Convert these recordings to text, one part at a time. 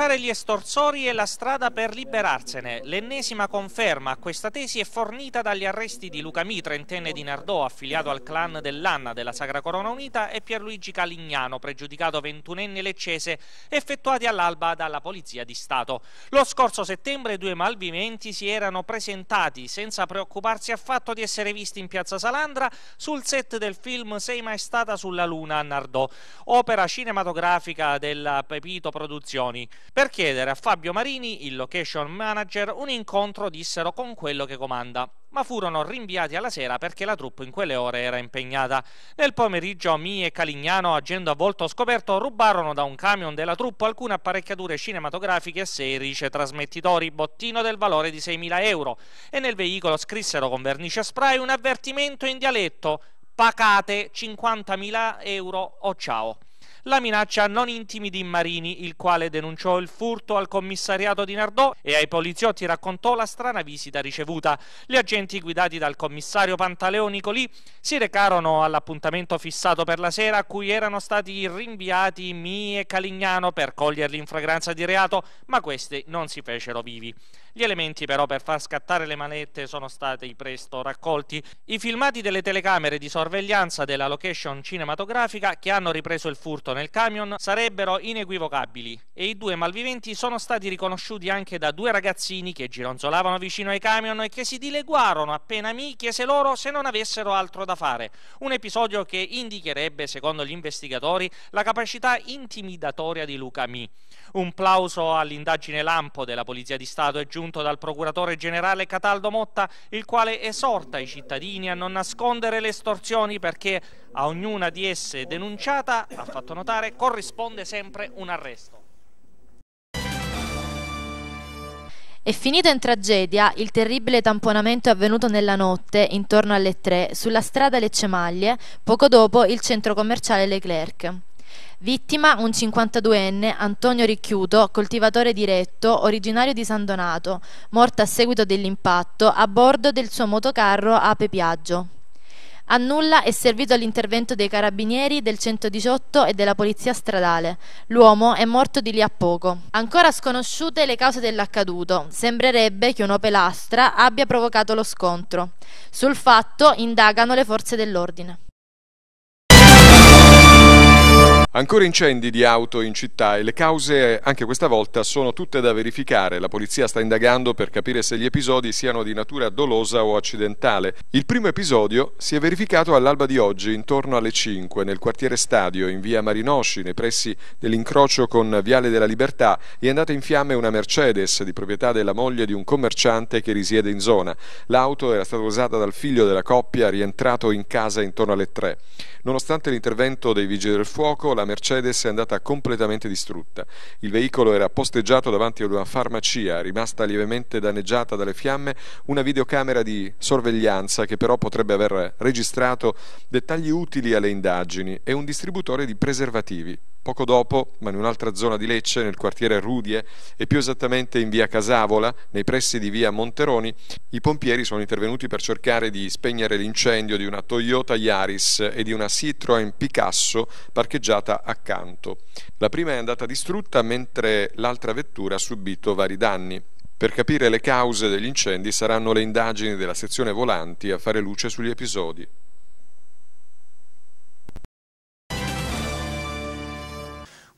lasciare gli estorsori è la strada per liberarsene. L'ennesima conferma a questa tesi è fornita dagli arresti di Luca Mi, trentenne di Nardò, affiliato al clan dell'Anna della Sacra Corona Unita, e Pierluigi Calignano, pregiudicato ventunenne leccese, effettuati all'alba dalla Polizia di Stato. Lo scorso settembre due malviventi si erano presentati, senza preoccuparsi affatto di essere visti in piazza Salandra, sul set del film Sei mai stata sulla luna a Nardò, opera cinematografica della Pepito Produzioni. Per chiedere a Fabio Marini, il location manager, un incontro dissero con quello che comanda, ma furono rinviati alla sera perché la troupe in quelle ore era impegnata. Nel pomeriggio Mi e Calignano, agendo a volto scoperto, rubarono da un camion della troupe alcune apparecchiature cinematografiche e 16 trasmettitori, bottino del valore di 6.000 euro, e nel veicolo scrissero con vernice spray un avvertimento in dialetto «Pacate 50.000 euro o ciao» la minaccia non intimidì Marini, il quale denunciò il furto al commissariato di Nardò e ai poliziotti raccontò la strana visita ricevuta. Gli agenti guidati dal commissario Pantaleo Nicolì si recarono all'appuntamento fissato per la sera a cui erano stati rinviati Mi e Calignano per coglierli in fragranza di reato, ma questi non si fecero vivi. Gli elementi però per far scattare le manette sono stati presto raccolti. I filmati delle telecamere di sorveglianza della location cinematografica che hanno ripreso il furto nel camion sarebbero inequivocabili e i due malviventi sono stati riconosciuti anche da due ragazzini che gironzolavano vicino ai camion e che si dileguarono appena mi chiese loro se non avessero altro da fare. Un episodio che indicherebbe, secondo gli investigatori, la capacità intimidatoria di Luca Mi. Un plauso all'indagine lampo della Polizia di Stato è giunto giunto dal procuratore generale Cataldo Motta, il quale esorta i cittadini a non nascondere le estorsioni perché a ognuna di esse denunciata, ha fatto notare, corrisponde sempre un arresto. È finito in tragedia il terribile tamponamento avvenuto nella notte, intorno alle 3, sulla strada Lecce Maglie, poco dopo il centro commerciale Leclerc. Vittima un 52enne Antonio Ricchiuto, coltivatore diretto, originario di San Donato, morto a seguito dell'impatto a bordo del suo motocarro Ape Piaggio. A nulla è servito l'intervento dei carabinieri del 118 e della polizia stradale. L'uomo è morto di lì a poco. Ancora sconosciute le cause dell'accaduto. Sembrerebbe che un'opelastra abbia provocato lo scontro. Sul fatto indagano le forze dell'ordine. Ancora incendi di auto in città e le cause anche questa volta sono tutte da verificare. La polizia sta indagando per capire se gli episodi siano di natura dolosa o accidentale. Il primo episodio si è verificato all'alba di oggi, intorno alle 5, nel quartiere Stadio, in via Marinosci, nei pressi dell'incrocio con Viale della Libertà, è andata in fiamme una Mercedes di proprietà della moglie di un commerciante che risiede in zona. L'auto era stata usata dal figlio della coppia rientrato in casa intorno alle 3. Nonostante l'intervento dei vigili del fuoco, la Mercedes è andata completamente distrutta. Il veicolo era posteggiato davanti ad una farmacia, rimasta lievemente danneggiata dalle fiamme, una videocamera di sorveglianza che però potrebbe aver registrato dettagli utili alle indagini e un distributore di preservativi. Poco dopo, ma in un'altra zona di Lecce, nel quartiere Rudie e più esattamente in via Casavola, nei pressi di via Monteroni, i pompieri sono intervenuti per cercare di spegnere l'incendio di una Toyota Yaris e di una Citroën Picasso parcheggiata accanto. La prima è andata distrutta mentre l'altra vettura ha subito vari danni. Per capire le cause degli incendi saranno le indagini della sezione volanti a fare luce sugli episodi.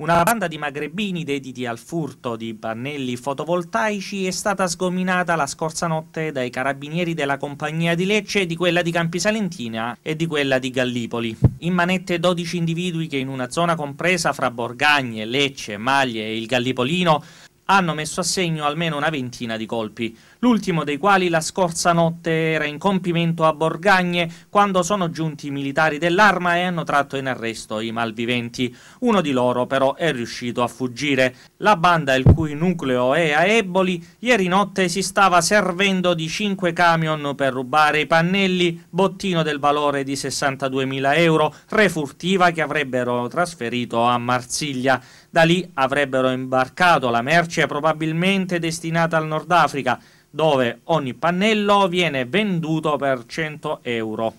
Una banda di magrebini dediti al furto di pannelli fotovoltaici è stata sgominata la scorsa notte dai carabinieri della compagnia di Lecce, di quella di Campisalentina e di quella di Gallipoli. In manette 12 individui che in una zona compresa fra Borgagne, Lecce, Maglie e il Gallipolino hanno messo a segno almeno una ventina di colpi, l'ultimo dei quali la scorsa notte era in compimento a Borgagne quando sono giunti i militari dell'arma e hanno tratto in arresto i malviventi. Uno di loro però è riuscito a fuggire. La banda, il cui nucleo è a Eboli, ieri notte si stava servendo di 5 camion per rubare i pannelli, bottino del valore di 62.000 euro, refurtiva che avrebbero trasferito a Marsiglia. Da lì avrebbero imbarcato la merce probabilmente destinata al Nord Africa, dove ogni pannello viene venduto per 100 euro.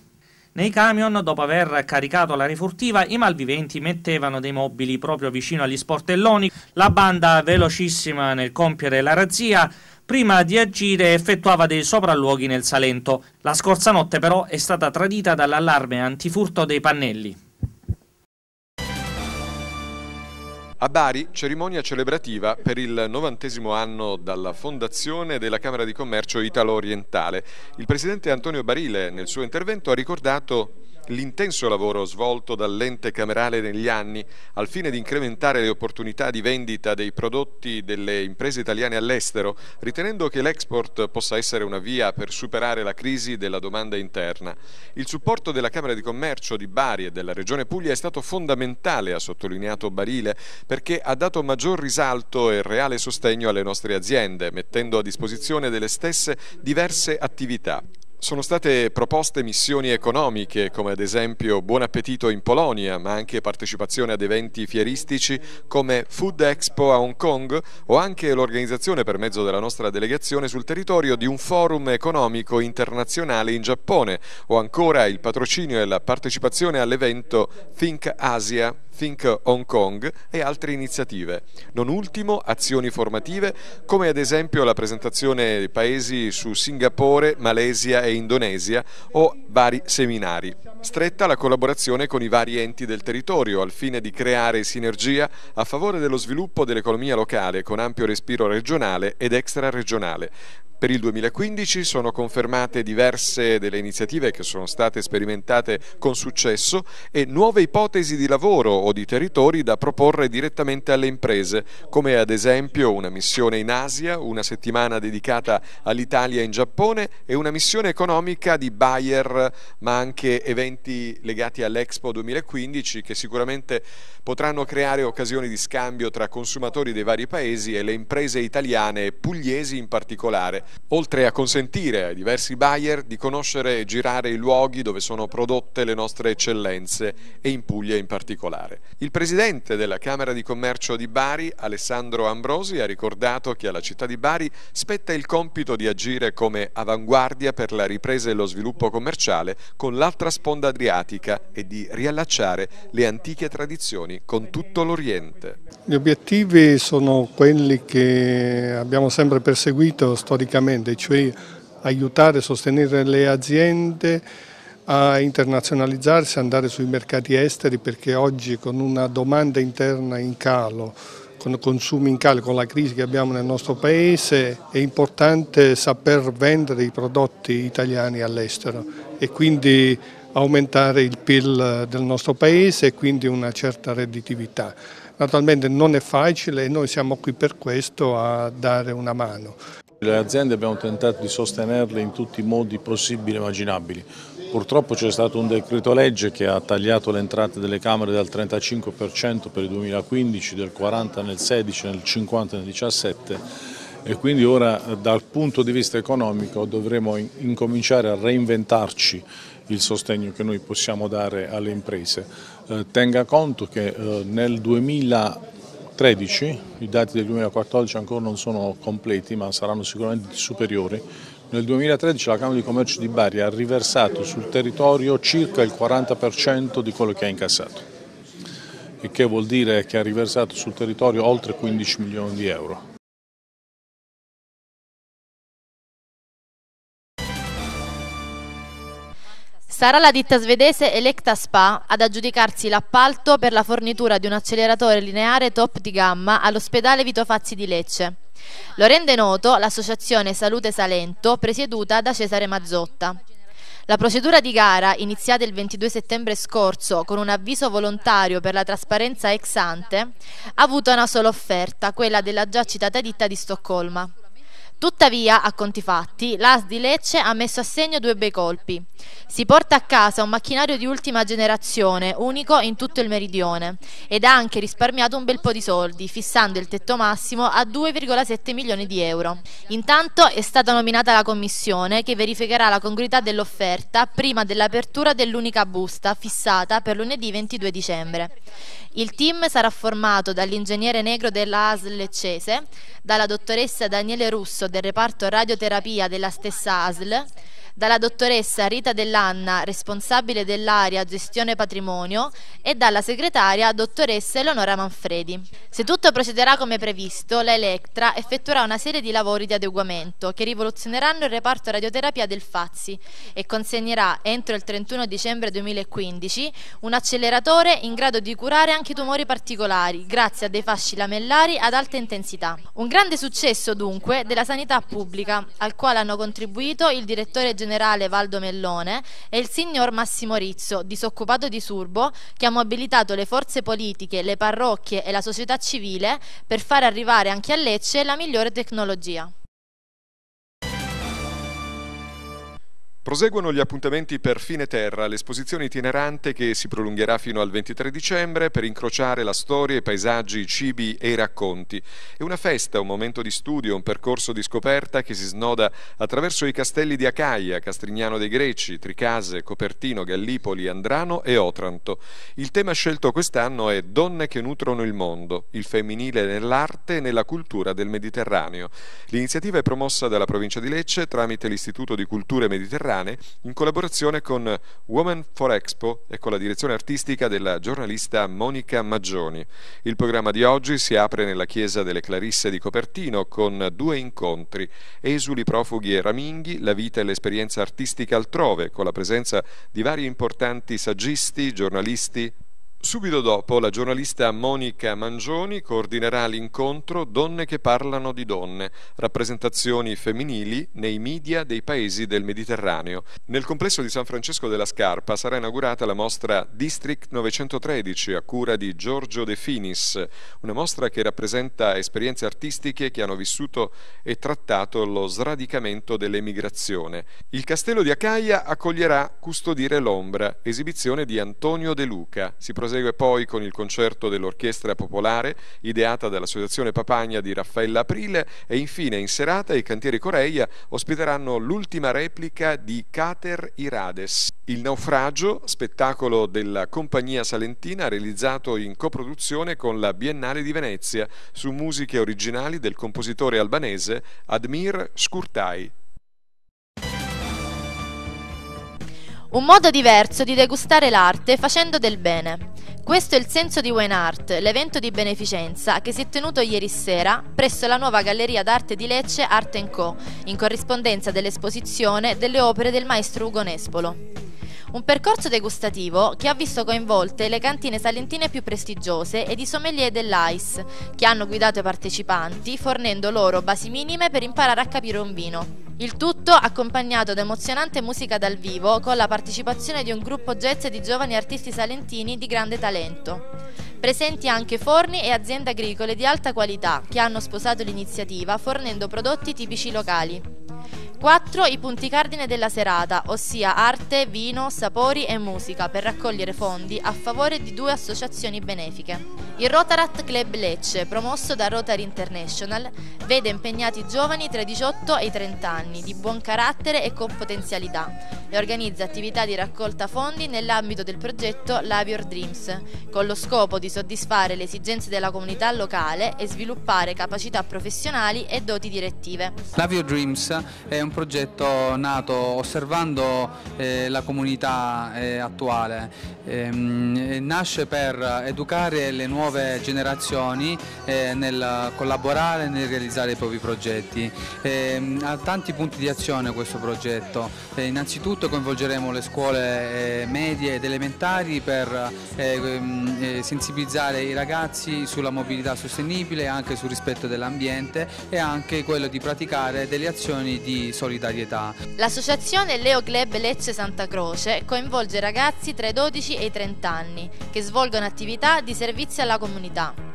Nei camion, dopo aver caricato la refurtiva, i malviventi mettevano dei mobili proprio vicino agli sportelloni. La banda, velocissima nel compiere la razzia, prima di agire effettuava dei sopralluoghi nel Salento. La scorsa notte però è stata tradita dall'allarme antifurto dei pannelli. A Bari, cerimonia celebrativa per il novantesimo anno dalla fondazione della Camera di Commercio Italo-Orientale. Il presidente Antonio Barile nel suo intervento ha ricordato l'intenso lavoro svolto dall'ente camerale negli anni al fine di incrementare le opportunità di vendita dei prodotti delle imprese italiane all'estero, ritenendo che l'export possa essere una via per superare la crisi della domanda interna. Il supporto della Camera di Commercio di Bari e della Regione Puglia è stato fondamentale, ha sottolineato Barile, perché ha dato maggior risalto e reale sostegno alle nostre aziende, mettendo a disposizione delle stesse diverse attività. Sono state proposte missioni economiche come ad esempio Buon Appetito in Polonia, ma anche partecipazione ad eventi fieristici come Food Expo a Hong Kong o anche l'organizzazione per mezzo della nostra delegazione sul territorio di un forum economico internazionale in Giappone o ancora il patrocinio e la partecipazione all'evento Think Asia Think Hong Kong e altre iniziative. Non ultimo azioni formative come ad esempio la presentazione di paesi su Singapore, Malesia e Indonesia o vari seminari. Stretta la collaborazione con i vari enti del territorio al fine di creare sinergia a favore dello sviluppo dell'economia locale con ampio respiro regionale ed extra regionale. Per il 2015 sono confermate diverse delle iniziative che sono state sperimentate con successo e nuove ipotesi di lavoro o di territori da proporre direttamente alle imprese, come ad esempio una missione in Asia, una settimana dedicata all'Italia in Giappone e una missione economica di Bayer, ma anche eventi legati all'Expo 2015 che sicuramente potranno creare occasioni di scambio tra consumatori dei vari paesi e le imprese italiane e pugliesi in particolare oltre a consentire ai diversi buyer di conoscere e girare i luoghi dove sono prodotte le nostre eccellenze e in Puglia in particolare. Il presidente della Camera di Commercio di Bari, Alessandro Ambrosi, ha ricordato che alla città di Bari spetta il compito di agire come avanguardia per la ripresa e lo sviluppo commerciale con l'altra sponda adriatica e di riallacciare le antiche tradizioni con tutto l'Oriente. Gli obiettivi sono quelli che abbiamo sempre perseguito storicamente politicamente, cioè aiutare e sostenere le aziende a internazionalizzarsi, andare sui mercati esteri perché oggi con una domanda interna in calo, con consumi in calo, con la crisi che abbiamo nel nostro paese è importante saper vendere i prodotti italiani all'estero e quindi aumentare il PIL del nostro paese e quindi una certa redditività. Naturalmente non è facile e noi siamo qui per questo a dare una mano. Le aziende abbiamo tentato di sostenerle in tutti i modi possibili e immaginabili. Purtroppo c'è stato un decreto legge che ha tagliato le entrate delle Camere dal 35% per il 2015, del 40% nel 16%, nel 50% nel 17% e quindi ora dal punto di vista economico dovremo incominciare a reinventarci il sostegno che noi possiamo dare alle imprese. Eh, tenga conto che eh, nel 2015 13, i dati del 2014 ancora non sono completi ma saranno sicuramente superiori. Nel 2013 la Camera di Commercio di Bari ha riversato sul territorio circa il 40% di quello che ha incassato, il che vuol dire che ha riversato sul territorio oltre 15 milioni di euro Sarà la ditta svedese Electa Spa ad aggiudicarsi l'appalto per la fornitura di un acceleratore lineare top di gamma all'ospedale Vito Fazzi di Lecce. Lo rende noto l'associazione Salute Salento presieduta da Cesare Mazzotta. La procedura di gara, iniziata il 22 settembre scorso con un avviso volontario per la trasparenza ex ante, ha avuto una sola offerta, quella della già citata ditta di Stoccolma. Tuttavia, a conti fatti, l'AS di Lecce ha messo a segno due bei colpi. Si porta a casa un macchinario di ultima generazione, unico in tutto il meridione, ed ha anche risparmiato un bel po' di soldi, fissando il tetto massimo a 2,7 milioni di euro. Intanto è stata nominata la commissione che verificherà la congruità dell'offerta prima dell'apertura dell'unica busta fissata per lunedì 22 dicembre. Il team sarà formato dall'ingegnere negro della ASL leccese, dalla dottoressa Daniele Russo del reparto radioterapia della stessa ASL dalla dottoressa Rita Dell'Anna, responsabile dell'area Gestione Patrimonio, e dalla segretaria dottoressa Eleonora Manfredi. Se tutto procederà come previsto, la Electra effettuerà una serie di lavori di adeguamento che rivoluzioneranno il reparto radioterapia del Fazzi e consegnerà entro il 31 dicembre 2015 un acceleratore in grado di curare anche tumori particolari grazie a dei fasci lamellari ad alta intensità. Un grande successo dunque della sanità pubblica, al quale hanno contribuito il direttore generale generale Valdo Mellone e il signor Massimo Rizzo, disoccupato di Surbo, che ha mobilitato le forze politiche, le parrocchie e la società civile per far arrivare anche a Lecce la migliore tecnologia. Proseguono gli appuntamenti per Fine Terra, l'esposizione itinerante che si prolungherà fino al 23 dicembre per incrociare la storia, i paesaggi, i cibi e i racconti. È una festa, un momento di studio, un percorso di scoperta che si snoda attraverso i castelli di Acaia, Castrignano dei Greci, Tricase, Copertino, Gallipoli, Andrano e Otranto. Il tema scelto quest'anno è Donne che nutrono il mondo, il femminile nell'arte e nella cultura del Mediterraneo. L'iniziativa è promossa dalla provincia di Lecce tramite l'Istituto di Culture Mediterranee temporanee in collaborazione con Women for Expo e con la direzione artistica della giornalista Monica Maggioni. Il programma di oggi si apre nella chiesa delle Clarisse di Copertino con due incontri, esuli profughi e raminghi, la vita e l'esperienza artistica altrove, con la presenza di vari importanti saggisti, giornalisti, Subito dopo la giornalista Monica Mangioni coordinerà l'incontro Donne che parlano di donne, rappresentazioni femminili nei media dei paesi del Mediterraneo. Nel complesso di San Francesco della Scarpa sarà inaugurata la mostra District 913 a cura di Giorgio De Finis, una mostra che rappresenta esperienze artistiche che hanno vissuto e trattato lo sradicamento dell'emigrazione. Il castello di Acaia accoglierà Custodire l'ombra, esibizione di Antonio De Luca. Si presenta prosegue poi con il concerto dell'Orchestra Popolare, ideata dall'Associazione Papagna di Raffaella Aprile e infine in serata i Cantieri Coreia ospiteranno l'ultima replica di Cater Irades. Il naufragio, spettacolo della compagnia salentina realizzato in coproduzione con la Biennale di Venezia su musiche originali del compositore albanese Admir Skurtaj. Un modo diverso di degustare l'arte facendo del bene. Questo è il senso di Wine Art, l'evento di beneficenza che si è tenuto ieri sera presso la nuova Galleria d'Arte di Lecce Art Co, in corrispondenza dell'esposizione delle opere del maestro Ugo Nespolo. Un percorso degustativo che ha visto coinvolte le cantine salentine più prestigiose ed i sommelier dell'AIS, che hanno guidato i partecipanti fornendo loro basi minime per imparare a capire un vino. Il tutto accompagnato da emozionante musica dal vivo con la partecipazione di un gruppo jazz di giovani artisti salentini di grande talento. Presenti anche forni e aziende agricole di alta qualità che hanno sposato l'iniziativa fornendo prodotti tipici locali. 4. I punti cardine della serata, ossia arte, vino, sapori e musica, per raccogliere fondi a favore di due associazioni benefiche. Il Rotarat Club Lecce, promosso da Rotary International, vede impegnati giovani tra i 18 e i 30 anni, di buon carattere e con potenzialità e organizza attività di raccolta fondi nell'ambito del progetto Love Your Dreams, con lo scopo di soddisfare le esigenze della comunità locale e sviluppare capacità professionali e doti direttive. Love Your Dreams è un progetto nato osservando eh, la comunità eh, attuale. Ehm, eh, nasce per educare le nuove generazioni eh, nel collaborare e nel realizzare i propri progetti. Ehm, ha tanti punti di azione questo progetto. Eh, innanzitutto progetto coinvolgeremo le scuole eh, medie ed elementari per eh, ehm, eh, sensibilizzare i ragazzi sulla mobilità sostenibile, anche sul rispetto dell'ambiente e anche quello di praticare delle azioni di solidarietà. L'associazione Leo Gleb Lecce Santa Croce coinvolge ragazzi tra i 12 e i 30 anni che svolgono attività di servizio alla comunità.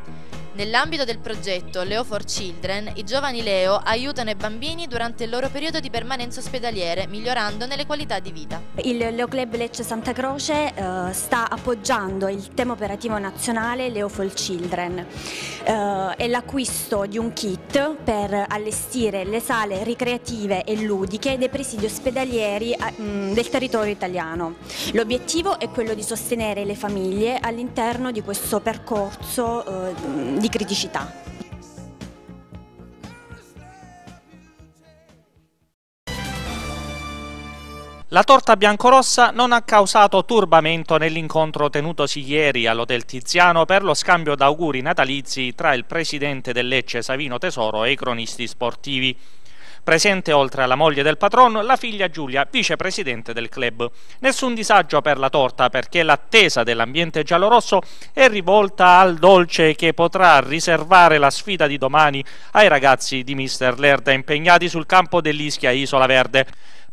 Nell'ambito del progetto Leo for Children, i giovani Leo aiutano i bambini durante il loro periodo di permanenza ospedaliere, migliorandone le qualità di vita. Il Leo Club Lecce Santa Croce eh, sta appoggiando il tema operativo nazionale Leo for Children eh, e l'acquisto di un kit per allestire le sale ricreative e ludiche dei presidi ospedalieri eh, del territorio italiano. L'obiettivo è quello di sostenere le famiglie all'interno di questo percorso eh, di di criticità. La torta biancorossa non ha causato turbamento nell'incontro tenutosi ieri all'Hotel Tiziano per lo scambio d'auguri natalizi tra il presidente del Lecce Savino Tesoro e i cronisti sportivi presente oltre alla moglie del patron la figlia Giulia, vicepresidente del club. Nessun disagio per la torta perché l'attesa dell'ambiente giallorosso è rivolta al dolce che potrà riservare la sfida di domani ai ragazzi di Mr. Lerda impegnati sul campo dell'Ischia Isola Verde.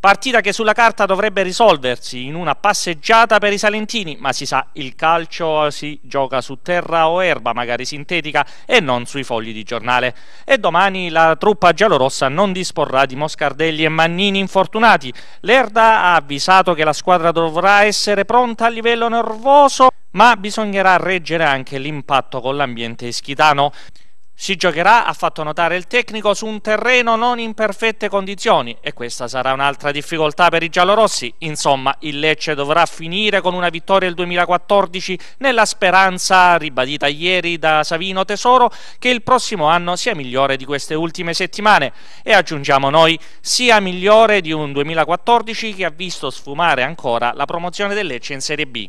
Partita che sulla carta dovrebbe risolversi in una passeggiata per i salentini, ma si sa, il calcio si gioca su terra o erba, magari sintetica, e non sui fogli di giornale. E domani la truppa giallorossa non disporrà di Moscardelli e Mannini infortunati. Lerda ha avvisato che la squadra dovrà essere pronta a livello nervoso, ma bisognerà reggere anche l'impatto con l'ambiente ischitano. Si giocherà, ha fatto notare il tecnico, su un terreno non in perfette condizioni e questa sarà un'altra difficoltà per i giallorossi. Insomma, il Lecce dovrà finire con una vittoria il 2014 nella speranza, ribadita ieri da Savino Tesoro, che il prossimo anno sia migliore di queste ultime settimane e aggiungiamo noi sia migliore di un 2014 che ha visto sfumare ancora la promozione del Lecce in Serie B.